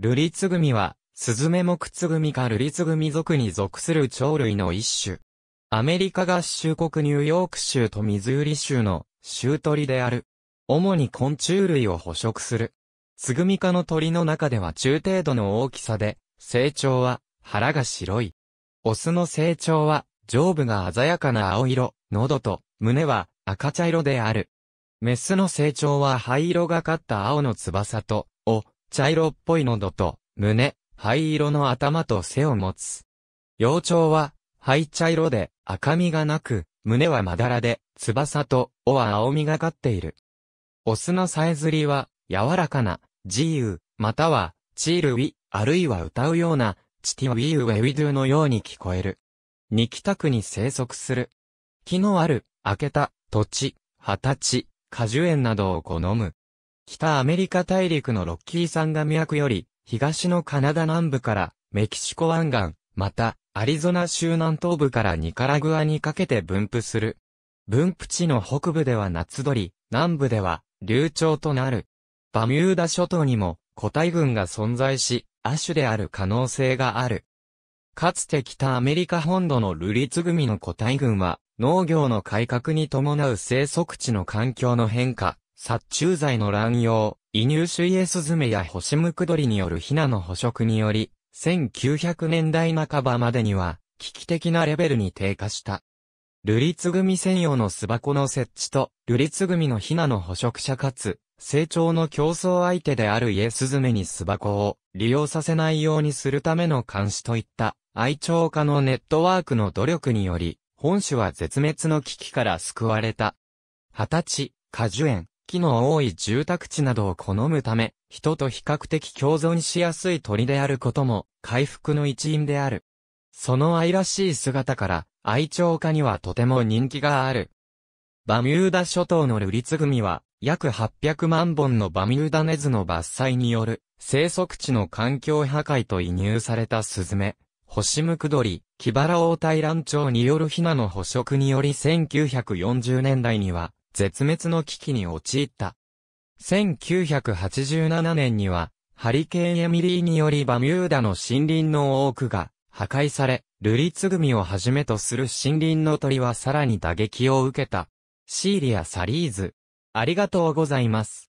ルリツグミは、スズメモクツグミかルリツグミ属に属する鳥類の一種。アメリカ合衆国ニューヨーク州とミズーリ州の州鳥である。主に昆虫類を捕食する。ツグミ科の鳥の中では中程度の大きさで、成長は腹が白い。オスの成長は上部が鮮やかな青色、喉と胸は赤茶色である。メスの成長は灰色がかった青の翼と、を茶色っぽい喉と、胸、灰色の頭と背を持つ。幼鳥は、灰茶色で、赤みがなく、胸はまだらで、翼と、尾は青みがかっている。オスのさえずりは、柔らかな、自由、または、チールウィ、あるいは歌うような、チティウィウエウィドゥのように聞こえる。二北区に生息する。木のある、開けた、土地、二十歳、果樹園などを好む。北アメリカ大陸のロッキー山が脈より、東のカナダ南部からメキシコ湾岸、また、アリゾナ州南東部からニカラグアにかけて分布する。分布地の北部では夏鳥、南部では流鳥となる。バミューダ諸島にも個体群が存在し、亜種である可能性がある。かつて北アメリカ本土のルリツグミの個体群は、農業の改革に伴う生息地の環境の変化、殺虫剤の乱用、移入イエスズメやホシムクドリによるヒナの捕食により、1900年代半ばまでには、危機的なレベルに低下した。ルリツグミ専用の巣箱の設置と、ルリツグミのヒナの捕食者かつ、成長の競争相手であるイエスズメに巣箱を利用させないようにするための監視といった愛鳥家のネットワークの努力により、本種は絶滅の危機から救われた。二十歳、果樹園、木の多い住宅地などを好むため、人と比較的共存しやすい鳥であることも、回復の一因である。その愛らしい姿から、愛鳥家にはとても人気がある。バミューダ諸島のルリツグミは、約800万本のバミューダネズの伐採による、生息地の環境破壊と移入されたスズメ、ホシムクドリ、キバラオオタイランチョウによるヒナの捕食により1940年代には、絶滅の危機に陥った。1987年には、ハリケーンエミリーによりバミューダの森林の多くが破壊され、ルリツグミをはじめとする森林の鳥はさらに打撃を受けた。シーリア・サリーズ。ありがとうございます。